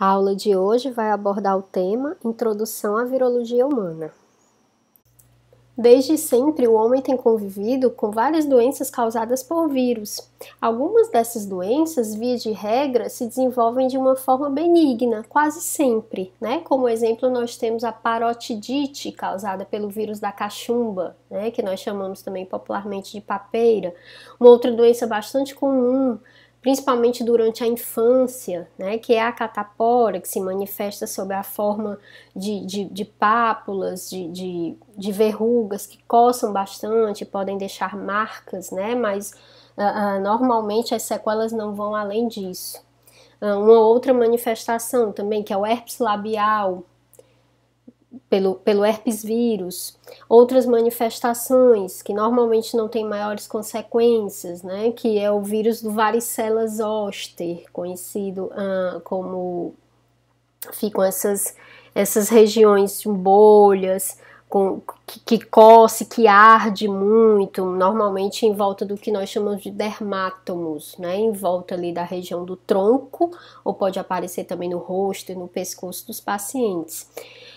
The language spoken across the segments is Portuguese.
A aula de hoje vai abordar o tema Introdução à Virologia Humana. Desde sempre, o homem tem convivido com várias doenças causadas por vírus. Algumas dessas doenças, via de regra, se desenvolvem de uma forma benigna, quase sempre, né? Como exemplo, nós temos a parotidite, causada pelo vírus da cachumba, né? Que nós chamamos também popularmente de papeira. Uma outra doença bastante comum principalmente durante a infância, né, que é a catapora, que se manifesta sob a forma de, de, de pápulas, de, de, de, verrugas que coçam bastante, podem deixar marcas, né, mas uh, uh, normalmente as sequelas não vão além disso. Uh, uma outra manifestação também, que é o herpes labial, pelo, pelo herpes vírus, outras manifestações que normalmente não têm maiores consequências, né, que é o vírus do varicela zoster, conhecido ah, como ficam essas essas regiões de bolhas, com, que, que, coce, que arde muito, normalmente em volta do que nós chamamos de dermatomos, né? Em volta ali da região do tronco, ou pode aparecer também no rosto e no pescoço dos pacientes.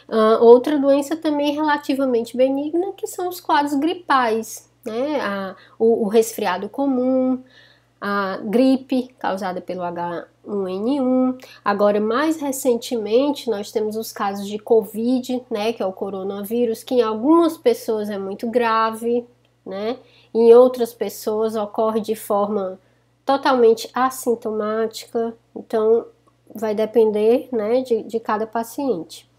Uh, outra doença também relativamente benigna, que são os quadros gripais, né? A, ah, o, o resfriado comum, a gripe causada pelo H1N1. Agora, mais recentemente, nós temos os casos de Covid, né, que é o coronavírus, que em algumas pessoas é muito grave, né, em outras pessoas ocorre de forma totalmente assintomática, então vai depender, né, de, de cada paciente.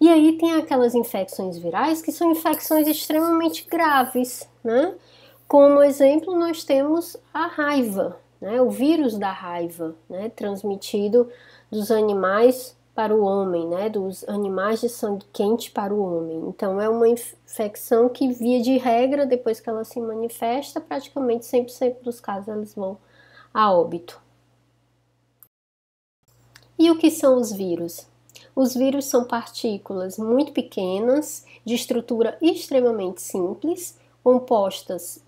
E aí tem aquelas infecções virais que são infecções extremamente graves, né? Como exemplo, nós temos a raiva, né? o vírus da raiva, né? transmitido dos animais para o homem, né? dos animais de sangue quente para o homem. Então, é uma infecção que, via de regra, depois que ela se manifesta, praticamente 100% dos casos eles vão a óbito. E o que são os vírus? Os vírus são partículas muito pequenas, de estrutura extremamente simples, compostas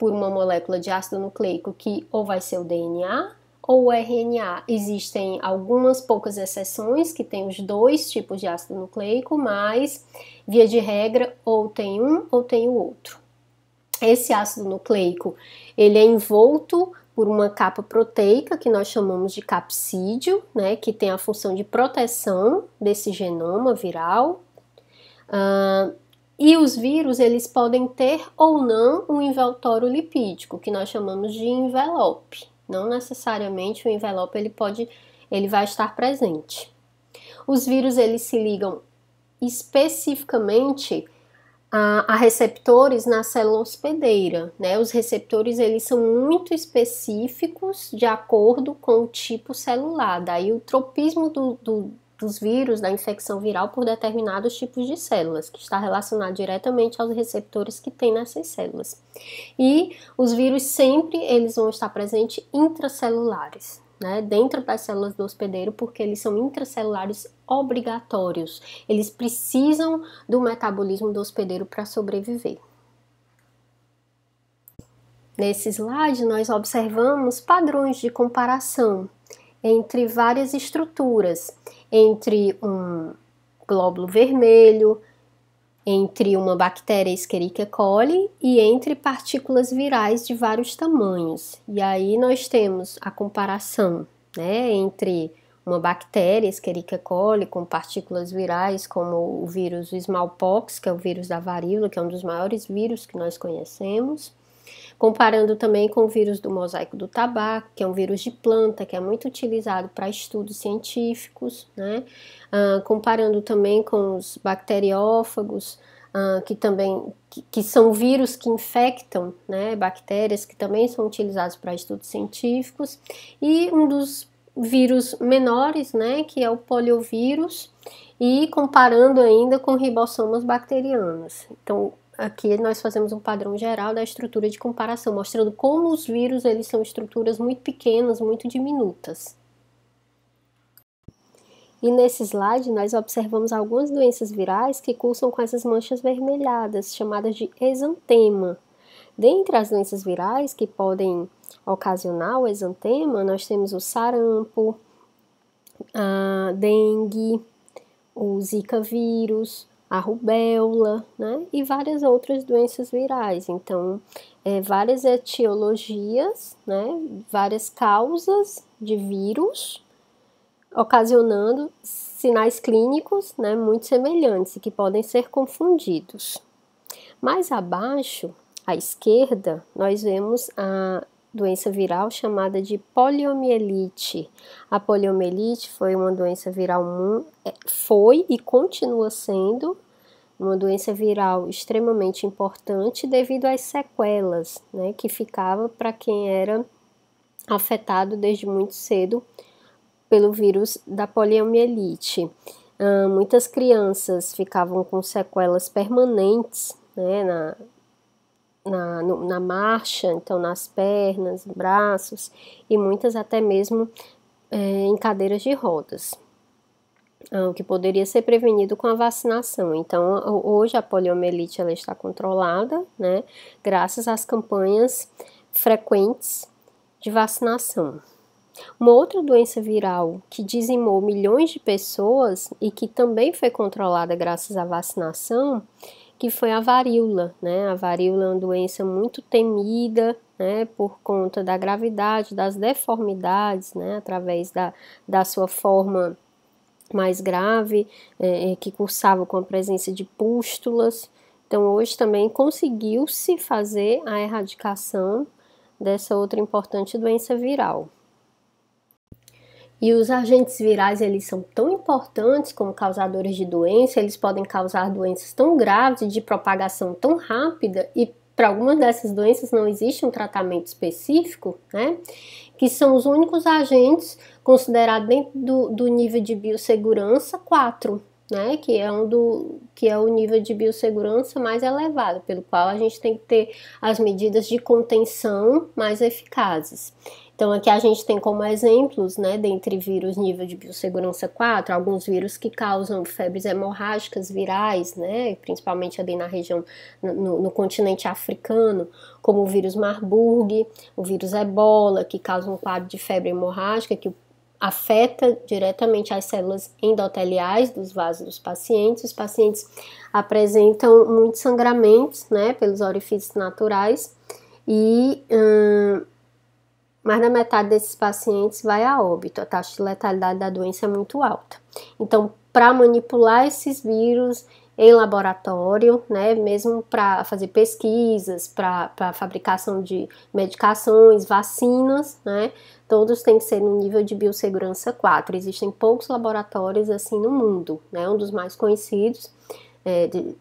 por uma molécula de ácido nucleico que ou vai ser o DNA ou o RNA. Existem algumas poucas exceções que tem os dois tipos de ácido nucleico, mas via de regra ou tem um ou tem o outro. Esse ácido nucleico, ele é envolto por uma capa proteica que nós chamamos de capsídio, né, que tem a função de proteção desse genoma viral. Uh, e os vírus, eles podem ter ou não um envoltório lipídico, que nós chamamos de envelope. Não necessariamente o envelope ele pode, ele vai estar presente. Os vírus, eles se ligam especificamente a, a, receptores na célula hospedeira, né? Os receptores eles são muito específicos de acordo com o tipo celular, daí o tropismo do, do, dos vírus, da infecção viral por determinados tipos de células, que está relacionado diretamente aos receptores que tem nessas células. E os vírus sempre eles vão estar presentes intracelulares, né, dentro das células do hospedeiro, porque eles são intracelulares obrigatórios. Eles precisam do metabolismo do hospedeiro para sobreviver. Nesse slide, nós observamos padrões de comparação entre várias estruturas entre um glóbulo vermelho, entre uma bactéria Escherichia coli e entre partículas virais de vários tamanhos. E aí nós temos a comparação né, entre uma bactéria Escherichia coli com partículas virais como o vírus do smallpox, que é o vírus da varíola, que é um dos maiores vírus que nós conhecemos, comparando também com o vírus do mosaico do tabaco, que é um vírus de planta, que é muito utilizado para estudos científicos, né? Uh, comparando também com os bacteriófagos, uh, que também que, que, são vírus que infectam né, bactérias, que também são utilizados para estudos científicos, e um dos vírus menores, né, que é o poliovírus, e comparando ainda com ribossomas bacterianos. Então, Aqui nós fazemos um padrão geral da estrutura de comparação, mostrando como os vírus eles são estruturas muito pequenas, muito diminutas. E nesse slide nós observamos algumas doenças virais que cursam com essas manchas vermelhadas, chamadas de exantema. Dentre as doenças virais que podem ocasionar o exantema, nós temos o sarampo, a dengue, o zika vírus, a rubéola, né? E várias outras doenças virais. Então, é, várias etiologias, né? Várias causas de vírus ocasionando sinais clínicos, né? Muito semelhantes e que podem ser confundidos. Mais abaixo, à esquerda, nós vemos a doença viral chamada de poliomielite. A poliomielite foi uma doença viral, é, foi e continua sendo uma doença viral extremamente importante devido às sequelas né, que ficava para quem era afetado desde muito cedo pelo vírus da poliomielite. muitas crianças ficavam com sequelas permanentes né, na, na, no, na marcha, então nas pernas, braços e muitas até mesmo é, em cadeiras de rodas. Ah, o que poderia ser prevenido com a vacinação. Então, hoje a poliomielite ela está controlada, né, graças às campanhas frequentes de vacinação. Uma outra doença viral que dizimou milhões de pessoas e que também foi controlada graças à vacinação que foi a varíola, né? A varíola é uma doença muito temida, né? Por conta da gravidade, das deformidades, né? Através da, da sua forma mais grave, é, é que cursava com a presença de pústulas. Então, hoje também conseguiu-se fazer a erradicação dessa outra importante doença viral. E os agentes virais, eles são tão importantes como causadores de doença, eles podem causar doenças tão graves, de propagação tão rápida e para algumas dessas doenças não existe um tratamento específico, né? Que são os únicos agentes considerados dentro do, do nível de biossegurança 4, né, que é um do que é o nível de biossegurança mais elevado, pelo qual a gente tem que ter as medidas de contenção mais eficazes. Então aqui a gente tem como exemplos, né, dentre vírus nível de biossegurança 4, alguns vírus que causam febres hemorrágicas virais, né, principalmente ali na região, no, no continente africano, como o vírus Marburg, o vírus ebola, que causa um quadro de febre hemorrágica, que afeta diretamente as células endoteliais dos vasos dos pacientes. Os pacientes apresentam muitos sangramentos, né, pelos orifícios naturais e hum, mas na metade desses pacientes vai a óbito, a taxa de letalidade da doença é muito alta. Então, para manipular esses vírus em laboratório, né, mesmo para fazer pesquisas, para fabricação de medicações, vacinas, né, todos têm que ser no nível de biossegurança 4. Existem poucos laboratórios assim no mundo, né, um dos mais conhecidos é, de,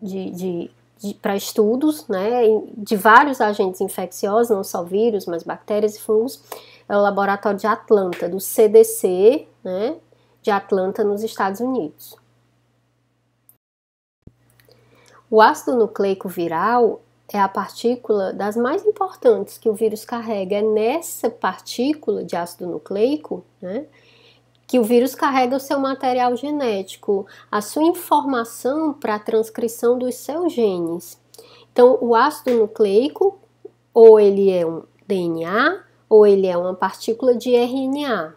de, de para estudos né, de vários agentes infecciosos, não só vírus, mas bactérias e fungos, é o laboratório de Atlanta, do CDC né, de Atlanta, nos Estados Unidos. O ácido nucleico viral é a partícula das mais importantes que o vírus carrega. É nessa partícula de ácido nucleico né, que o vírus carrega o seu material genético, a sua informação para a transcrição dos seus genes. Então, o ácido nucleico, ou ele é um DNA, ou ele é uma partícula de RNA.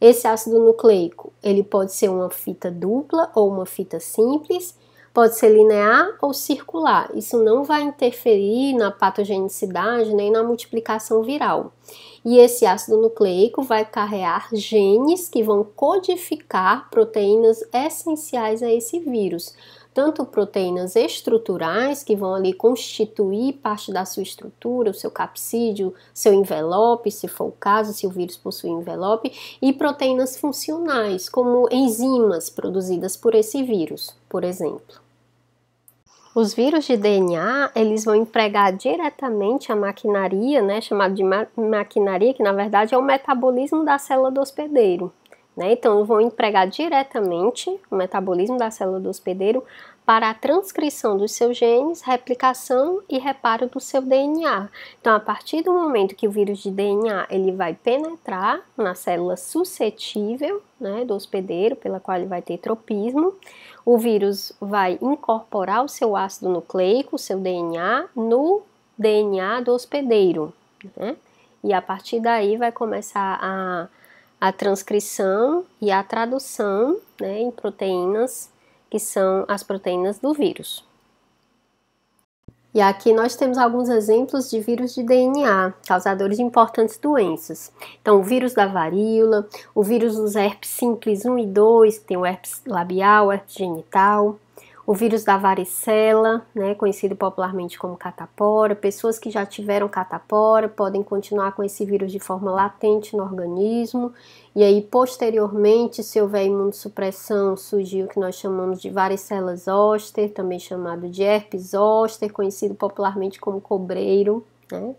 Esse ácido nucleico, ele pode ser uma fita dupla ou uma fita simples, pode ser linear ou circular. Isso não vai interferir na patogenicidade nem na multiplicação viral. E esse ácido nucleico vai carregar genes que vão codificar proteínas essenciais a esse vírus tanto proteínas estruturais, que vão ali constituir parte da sua estrutura, o seu capsídeo, seu envelope, se for o caso, se o vírus possui envelope, e proteínas funcionais, como enzimas produzidas por esse vírus, por exemplo. Os vírus de DNA, eles vão empregar diretamente a maquinaria, né, chamada de ma maquinaria, que na verdade é o metabolismo da célula do hospedeiro. Né? Então, vão empregar diretamente o metabolismo da célula do hospedeiro para a transcrição dos seus genes, replicação e reparo do seu DNA. Então, a partir do momento que o vírus de DNA ele vai penetrar na célula suscetível né, do hospedeiro, pela qual ele vai ter tropismo, o vírus vai incorporar o seu ácido nucleico, o seu DNA, no DNA do hospedeiro. Né? E a partir daí vai começar a, a transcrição e a tradução né, em proteínas que são as proteínas do vírus. E aqui nós temos alguns exemplos de vírus de DNA, causadores de importantes doenças. Então, o vírus da varíola, o vírus dos herpes simples 1 e 2, que tem o herpes labial, o herpes genital, o vírus da varicela, né, conhecido popularmente como catapora. Pessoas que já tiveram catapora podem continuar com esse vírus de forma latente no organismo. E aí, posteriormente, se houver imunossupressão, surgiu o que nós chamamos de varicela zoster, também chamado de herpes zoster, conhecido popularmente como cobreiro. Né?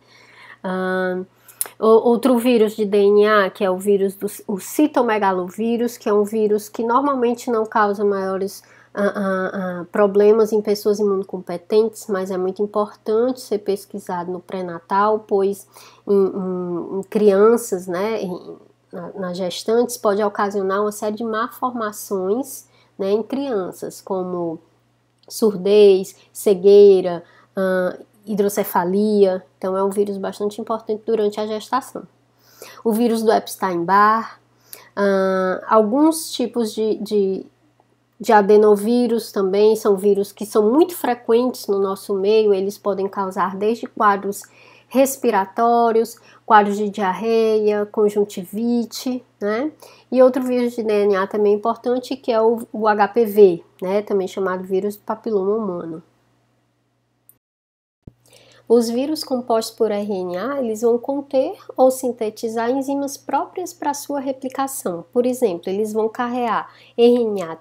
Outro vírus de DNA, que é o vírus do o citomegalovírus, que é um vírus que normalmente não causa maiores a, a, problemas em pessoas imunocompetentes, mas é muito importante ser pesquisado no pré-natal, pois em, em, em, crianças, né, na, nas gestantes, pode ocasionar uma série de malformações né, em crianças, como surdez, cegueira, uh, hidrocefalia. Então, é um vírus bastante importante durante a gestação. O vírus do Epstein-Barr, uh, alguns tipos de, de de adenovírus também, são vírus que são muito frequentes no nosso meio, eles podem causar desde quadros respiratórios, quadros de diarreia, conjuntivite, né? E outro vírus de DNA também importante que é o, o HPV, né? Também chamado vírus papiloma humano. Os vírus compostos por RNA, eles vão conter ou sintetizar enzimas próprias para sua replicação. Por exemplo, eles vão carrear RNA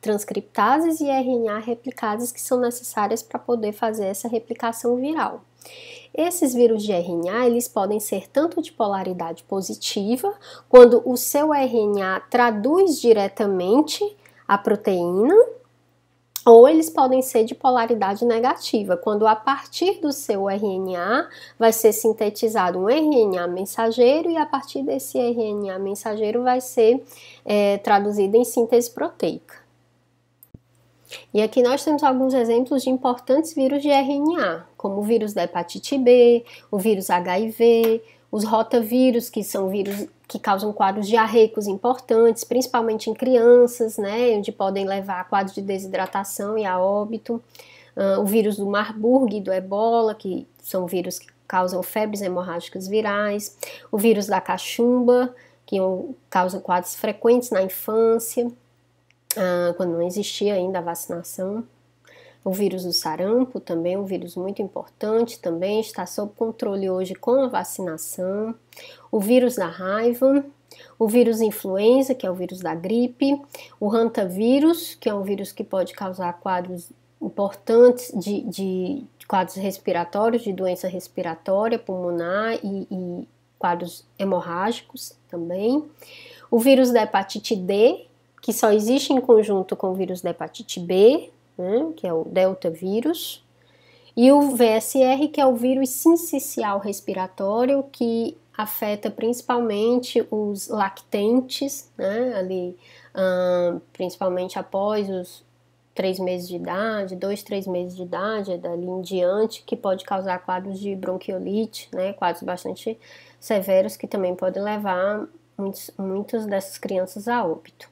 transcriptases e RNA replicases que são necessárias para poder fazer essa replicação viral. Esses vírus de RNA, eles podem ser tanto de polaridade positiva, quando o seu RNA traduz diretamente a proteína ou eles podem ser de polaridade negativa, quando a partir do seu RNA vai ser sintetizado um RNA mensageiro e a partir desse RNA mensageiro vai ser é, traduzido em síntese proteica. E aqui nós temos alguns exemplos de importantes vírus de RNA, como o vírus da hepatite B, o vírus HIV, os rotavírus, que são vírus que causam quadros diarreicos importantes, principalmente em crianças, né, onde podem levar a quadros de desidratação e a óbito. Uh, o vírus do Marburg e do Ebola, que são vírus que causam febres hemorrágicas virais. O vírus da cachumba, que é causa quadros frequentes na infância, uh, quando não existia ainda a vacinação. O vírus do sarampo também, um vírus muito importante, também está sob controle hoje com a vacinação o vírus da raiva, o vírus influenza, que é o vírus da gripe, o hantavírus, que é um vírus que pode causar quadros importantes de, de quadros respiratórios, de doença respiratória, pulmonar e, e quadros hemorrágicos também. O vírus da hepatite D, que só existe em conjunto com o vírus da hepatite B, né, que é o delta vírus, e o VSR, que é o vírus sincicial respiratório, que afeta principalmente os lactentes, né, ali, principalmente após os três meses de idade, dois, três meses de idade, dali em diante, que pode causar quadros de bronquiolite, né, quadros bastante severos que também podem levar muitos, muitas dessas crianças a óbito.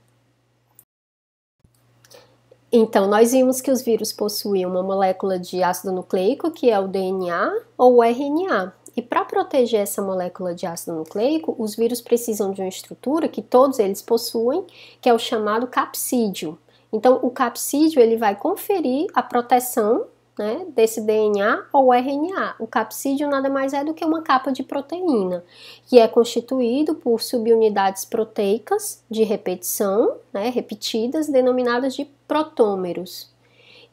Então, nós vimos que os vírus possuem uma molécula de ácido nucleico, que é o DNA, ou o RNA, e para proteger essa molécula de ácido nucleico, os vírus precisam de uma estrutura que todos eles possuem, que é o chamado capsídio. Então, o capsídio ele vai conferir a proteção né, desse DNA ou RNA. O capsídio nada mais é do que uma capa de proteína, que é constituído por subunidades proteicas de repetição, né, repetidas, denominadas de protômeros.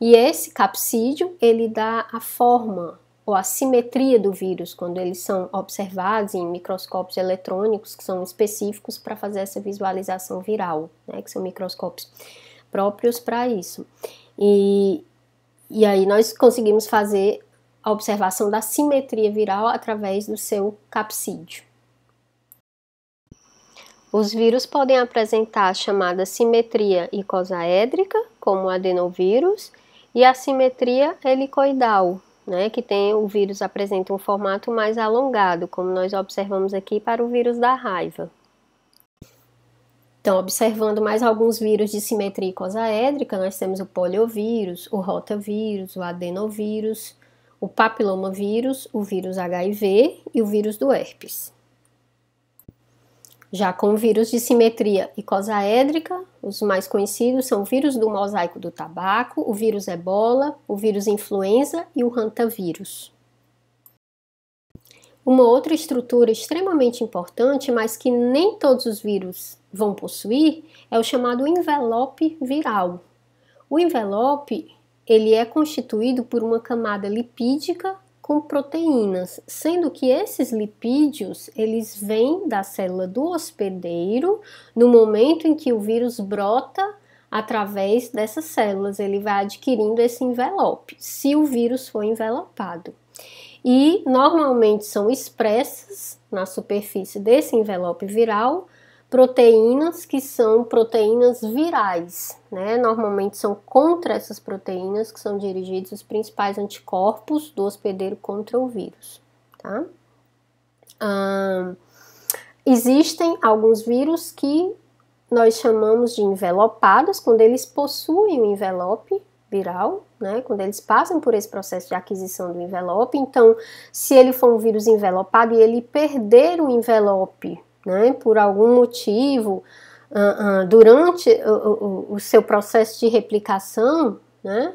E esse capsídio ele dá a forma ou a simetria do vírus, quando eles são observados em microscópios eletrônicos que são específicos para fazer essa visualização viral, né, que são microscópios próprios para isso. E, e aí nós conseguimos fazer a observação da simetria viral através do seu capsídio. Os vírus podem apresentar a chamada simetria icosaédrica, como o adenovírus, e a simetria helicoidal, né, que tem o vírus apresenta um formato mais alongado, como nós observamos aqui para o vírus da raiva. Então, observando mais alguns vírus de simetria icosaédrica, nós temos o poliovírus, o rotavírus, o adenovírus, o papilomavírus, o vírus HIV e o vírus do herpes. Já com vírus de simetria icosaédrica, os mais conhecidos são o vírus do mosaico do tabaco, o vírus ebola, o vírus influenza e o hantavírus. Uma outra estrutura extremamente importante, mas que nem todos os vírus vão possuir, é o chamado envelope viral. O envelope ele é constituído por uma camada lipídica com proteínas, sendo que esses lipídios, eles vêm da célula do hospedeiro no momento em que o vírus brota através dessas células, ele vai adquirindo esse envelope, se o vírus for envelopado. E normalmente são expressas na superfície desse envelope viral proteínas que são proteínas virais, né? Normalmente são contra essas proteínas que são dirigidos os principais anticorpos do hospedeiro contra o vírus, tá? Hum, existem alguns vírus que nós chamamos de envelopados, quando eles possuem o um envelope viral, né? Quando eles passam por esse processo de aquisição do envelope, então, se ele for um vírus envelopado e ele perder o envelope né, por algum motivo, uh, uh, durante o, o, o, seu processo de replicação, né,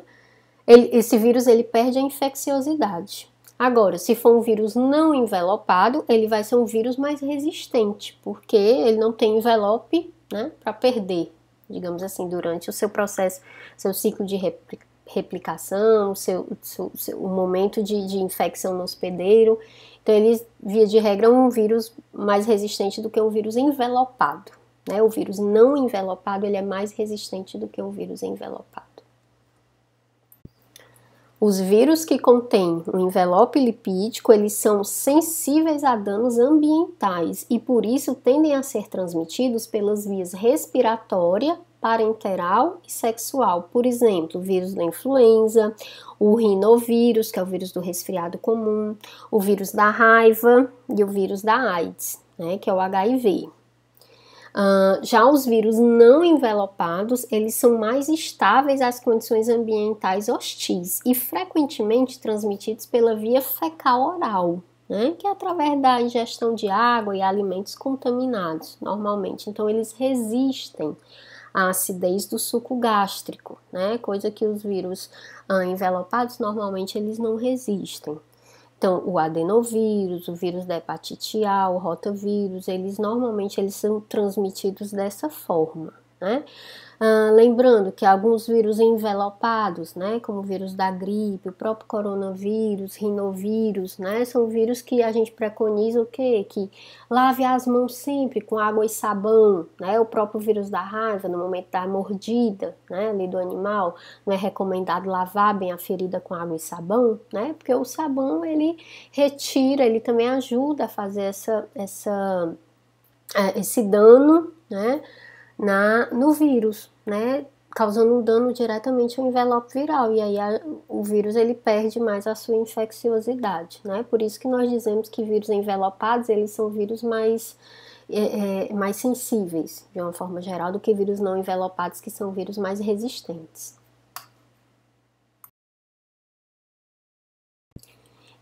ele, esse vírus ele perde a infecciosidade. Agora, se for um vírus não envelopado, ele vai ser um vírus mais resistente, porque ele não tem envelope né, para perder, digamos assim, durante o seu processo, seu ciclo de replicação replicação, o seu, seu, seu momento de, de, infecção no hospedeiro. Então, ele, via de regra, é um vírus mais resistente do que um vírus envelopado. Né? O vírus não envelopado ele é mais resistente do que o vírus envelopado. Os vírus que contêm o envelope lipídico, eles são sensíveis a danos ambientais e por isso tendem a ser transmitidos pelas vias respiratória parenteral e sexual. Por exemplo, o vírus da influenza, o rinovírus, que é o vírus do resfriado comum, o vírus da raiva e o vírus da AIDS, né, que é o HIV. Uh, ah, já os vírus não envelopados, eles são mais estáveis às condições ambientais hostis e frequentemente transmitidos pela via fecal-oral, né, que é através da ingestão de água e alimentos contaminados, normalmente. Então, eles resistem a acidez do suco gástrico, né? Coisa que os vírus ah, envelopados normalmente eles não resistem. Então, o adenovírus, o vírus da hepatite A, o rotavírus, eles normalmente eles são transmitidos dessa forma né? Ah, lembrando que alguns vírus envelopados, né, como o vírus da gripe, o próprio coronavírus, rinovírus, né, são vírus que a gente preconiza o quê? Que lave as mãos sempre com água e sabão, né, o próprio vírus da raiva no momento da mordida, né, ali do animal, não é recomendado lavar bem a ferida com água e sabão, né, porque o sabão ele retira, ele também ajuda a fazer essa, essa, é, esse dano, né, na, no vírus, né? Causando um dano diretamente ao envelope viral. E aí a, o vírus ele perde mais a sua infecciosidade, né? Por isso que nós dizemos que vírus envelopados, eles são vírus mais... É, é, mais sensíveis, de uma forma geral, do que vírus não envelopados, que são vírus mais resistentes.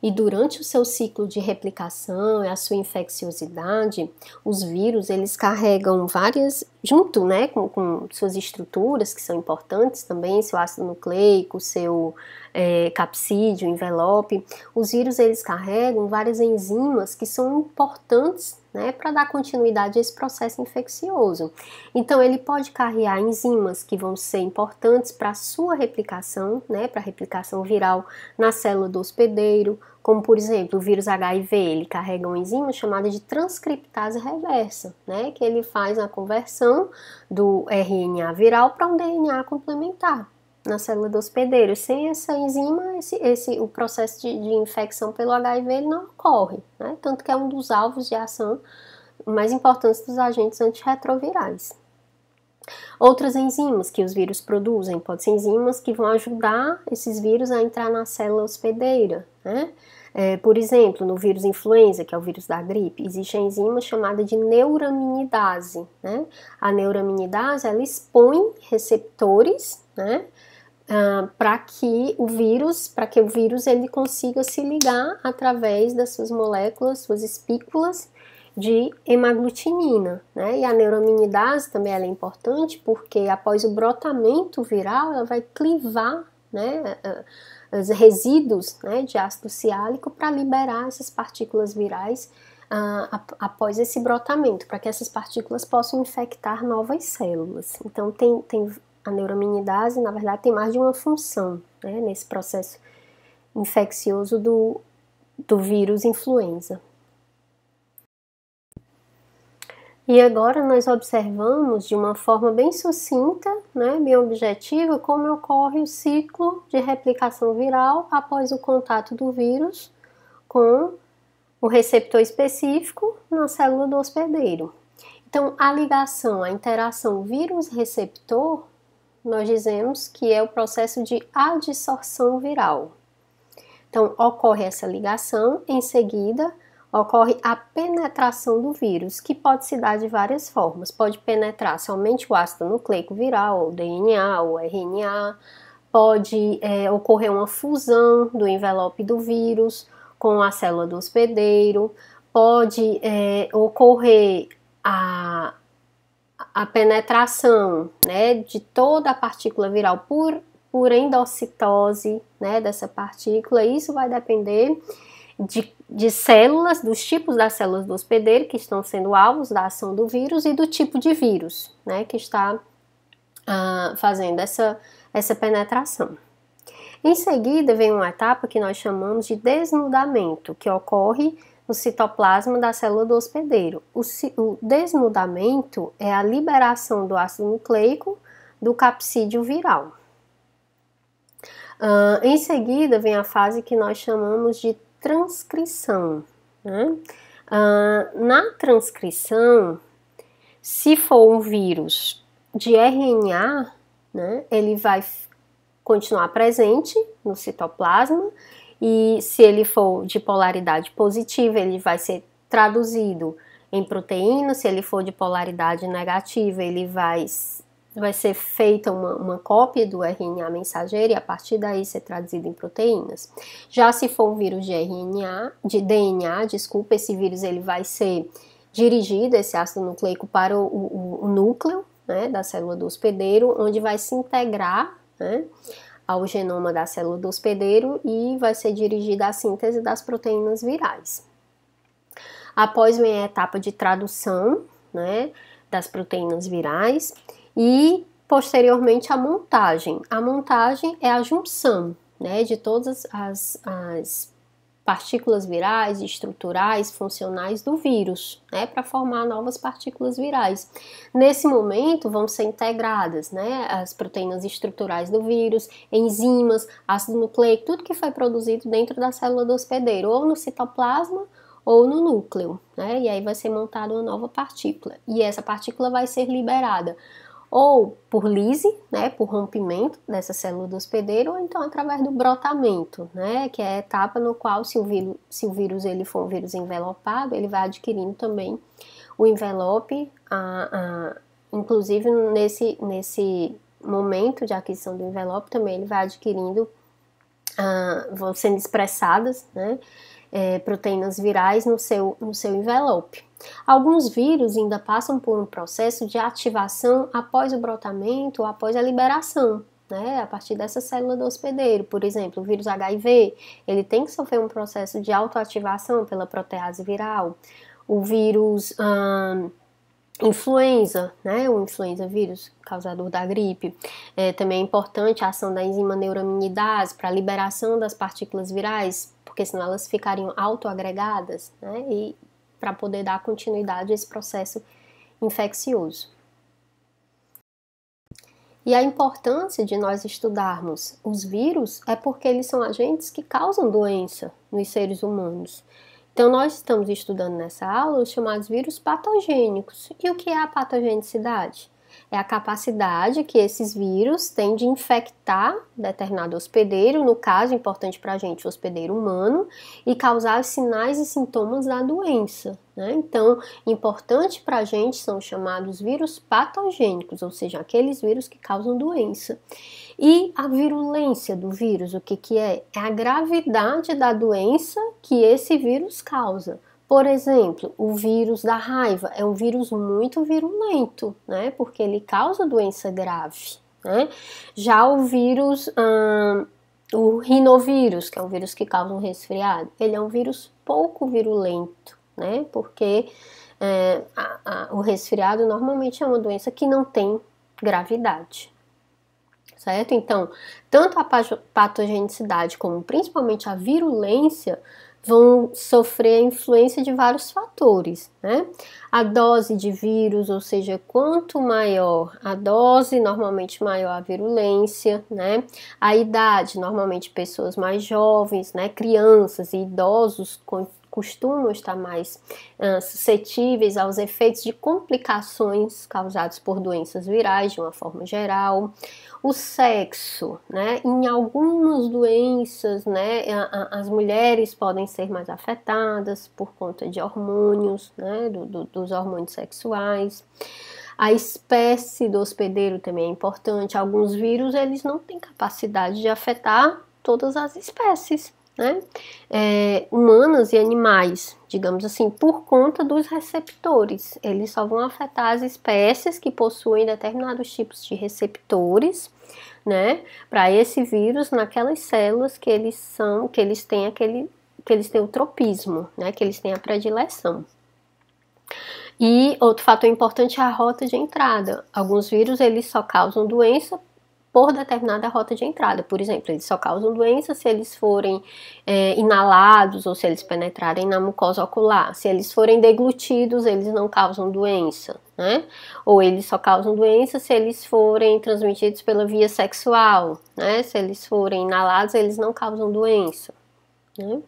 E durante o seu ciclo de replicação e a sua infecciosidade, os vírus eles carregam várias, junto né, com, com suas estruturas que são importantes também, seu ácido nucleico, seu é, capsídeo, envelope, os vírus eles carregam várias enzimas que são importantes né, para dar continuidade a esse processo infeccioso. Então, ele pode carregar enzimas que vão ser importantes para a sua replicação, né, para a replicação viral na célula do hospedeiro, como por exemplo o vírus HIV, ele carrega uma enzima chamada de transcriptase reversa, né, que ele faz a conversão do RNA viral para um DNA complementar na célula do hospedeiro. Sem essa enzima, esse, esse, o processo de, de infecção pelo HIV ele não ocorre, né? tanto que é um dos alvos de ação mais importantes dos agentes antirretrovirais. Outras enzimas que os vírus produzem, podem ser enzimas que vão ajudar esses vírus a entrar na célula hospedeira. Né? É, por exemplo, no vírus influenza, que é o vírus da gripe, existe a enzima chamada de neuraminidase. Né? A neuraminidase ela expõe receptores né? Ah, para que o vírus, para que o vírus ele consiga se ligar através das suas moléculas, suas espículas de hemaglutinina, né? E a neuraminidase também é importante porque após o brotamento viral ela vai clivar, né? Os resíduos né, de ácido ciálico para liberar essas partículas virais ah, após esse brotamento, para que essas partículas possam infectar novas células. Então, tem, tem a neuraminidase na verdade, tem mais de uma função né, nesse processo infeccioso do, do vírus influenza. E agora nós observamos de uma forma bem sucinta, né, bem objetiva, como ocorre o ciclo de replicação viral após o contato do vírus com o receptor específico na célula do hospedeiro. Então, a ligação, a interação vírus-receptor nós dizemos que é o processo de adsorção viral. Então, ocorre essa ligação, em seguida, ocorre a penetração do vírus, que pode se dar de várias formas. Pode penetrar somente o ácido nucleico viral, o DNA, o RNA, pode é, ocorrer uma fusão do envelope do vírus com a célula do hospedeiro, pode é, ocorrer a a penetração né, de toda a partícula viral por, por endocitose né, dessa partícula, isso vai depender de, de, células, dos tipos das células do hospedeiro que estão sendo alvos da ação do vírus e do tipo de vírus né, que está ah, fazendo essa, essa penetração. Em seguida, vem uma etapa que nós chamamos de desnudamento, que ocorre o citoplasma da célula do hospedeiro. O, o desnudamento é a liberação do ácido nucleico do capsídeo viral. Uh, em seguida vem a fase que nós chamamos de transcrição. Né? Uh, na transcrição, se for um vírus de RNA, né, ele vai continuar presente no citoplasma e se ele for de polaridade positiva, ele vai ser traduzido em proteína, se ele for de polaridade negativa, ele vai, vai ser feita uma, uma cópia do RNA mensageiro e a partir daí ser traduzido em proteínas. Já se for um vírus de RNA, de DNA, desculpa, esse vírus ele vai ser dirigido, esse ácido nucleico, para o, o, o núcleo né, da célula do hospedeiro, onde vai se integrar né, ao genoma da célula do hospedeiro e vai ser dirigida à síntese das proteínas virais. Após vem a etapa de tradução né, das proteínas virais e posteriormente a montagem. A montagem é a junção né, de todas as, as partículas virais, estruturais, funcionais do vírus, né, para formar novas partículas virais. Nesse momento vão ser integradas, né, as proteínas estruturais do vírus, enzimas, ácido nucleico, tudo que foi produzido dentro da célula do hospedeiro, ou no citoplasma ou no núcleo, né? E aí vai ser montada uma nova partícula. E essa partícula vai ser liberada ou por lise, né, por rompimento dessa célula do hospedeiro, ou então através do brotamento, né, que é a etapa no qual, se o vírus, se o vírus ele for um vírus envelopado, ele vai adquirindo também o envelope, a, a, inclusive nesse, nesse momento de aquisição do envelope, também ele vai adquirindo, a, ah, vão sendo expressadas, né, é, proteínas virais no seu, no seu envelope. Alguns vírus ainda passam por um processo de ativação após o brotamento, após a liberação, né, a partir dessa célula do hospedeiro. Por exemplo, o vírus HIV, ele tem que sofrer um processo de autoativação pela protease viral. O vírus hum, influenza, né, o influenza vírus causador da gripe. É, também é importante a ação da enzima neuraminidase para a liberação das partículas virais porque senão elas ficariam autoagregadas, né? E para poder dar continuidade a esse processo infeccioso. E a importância de nós estudarmos os vírus é porque eles são agentes que causam doença nos seres humanos. Então, nós estamos estudando nessa aula os chamados vírus patogênicos. E o que é a patogenicidade? é a capacidade que esses vírus têm de infectar determinado hospedeiro, no caso importante para a gente, o hospedeiro humano, e causar sinais e sintomas da doença. Né? Então, importante para a gente são chamados vírus patogênicos, ou seja, aqueles vírus que causam doença. E a virulência do vírus, o que, que é? É a gravidade da doença que esse vírus causa. Por exemplo, o vírus da raiva é um vírus muito virulento, né? Porque ele causa doença grave, né? Já o vírus, hum, o rinovírus, que é um vírus que causa um resfriado, ele é um vírus pouco virulento, né? Porque é, a, a, o resfriado normalmente é uma doença que não tem gravidade, certo? Então, tanto a patogenicidade como principalmente a virulência vão sofrer a influência de vários fatores, né? A dose de vírus, ou seja, quanto maior a dose, normalmente maior a virulência, né? A idade, normalmente pessoas mais jovens, né? Crianças e idosos com costumam estar mais uh, suscetíveis aos efeitos de complicações causadas por doenças virais de uma forma geral. O sexo, né? Em algumas doenças, né, as mulheres podem ser mais afetadas por conta de hormônios, né, do, do, dos hormônios sexuais. A espécie do hospedeiro também é importante. Alguns vírus eles não têm capacidade de afetar todas as espécies né, é, humanas e animais, digamos assim, por conta dos receptores. Eles só vão afetar as espécies que possuem determinados tipos de receptores, né, para esse vírus naquelas células que eles são, que eles têm aquele, que eles têm o tropismo, né, que eles têm a predileção. E outro fator importante é a rota de entrada. Alguns vírus eles só causam doença por determinada rota de entrada. Por exemplo, eles só causam doença se eles forem é, inalados ou se eles penetrarem na mucosa ocular. Se eles forem deglutidos, eles não causam doença, né? Ou eles só causam doença se eles forem transmitidos pela via sexual, né? Se eles forem inalados, eles não causam doença, né?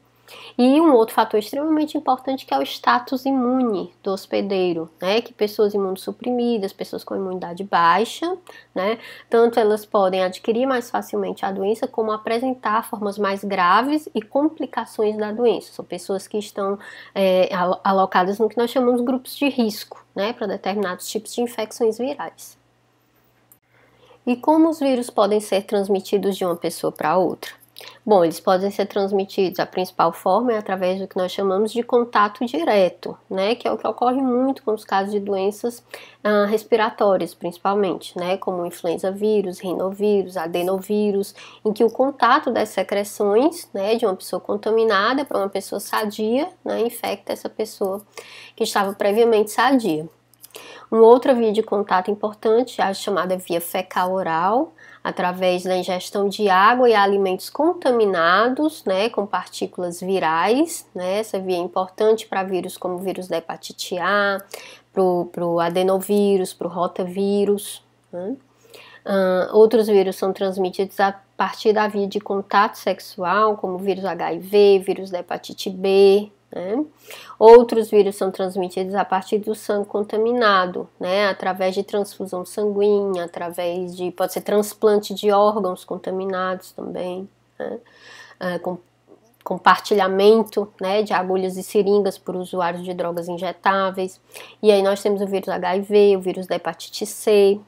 E um outro fator extremamente importante que é o status imune do hospedeiro, né? Que pessoas imunossuprimidas, pessoas com imunidade baixa, né? Tanto elas podem adquirir mais facilmente a doença, como apresentar formas mais graves e complicações da doença. São pessoas que estão é, alocadas no que nós chamamos de grupos de risco, né? Para determinados tipos de infecções virais. E como os vírus podem ser transmitidos de uma pessoa para outra? Bom, eles podem ser transmitidos, a principal forma é através do que nós chamamos de contato direto, né, que é o que ocorre muito com os casos de doenças ah, respiratórias, principalmente, né, como influenza vírus, rinovírus, adenovírus, em que o contato das secreções, né, de uma pessoa contaminada para uma pessoa sadia, né, infecta essa pessoa que estava previamente sadia. Uma outra via de contato importante é a chamada via fecal-oral, através da ingestão de água e alimentos contaminados, né, com partículas virais, né, essa via é importante para vírus como o vírus da hepatite A, para o adenovírus, para o rotavírus. Né. Uh, outros vírus são transmitidos a partir da via de contato sexual, como o vírus HIV, vírus da hepatite B, né? Outros vírus são transmitidos a partir do sangue contaminado, né? através de transfusão sanguínea, através de pode ser transplante de órgãos contaminados também, né? É, com, compartilhamento né, de agulhas e seringas por usuários de drogas injetáveis. E aí nós temos o vírus HIV, o vírus da hepatite C,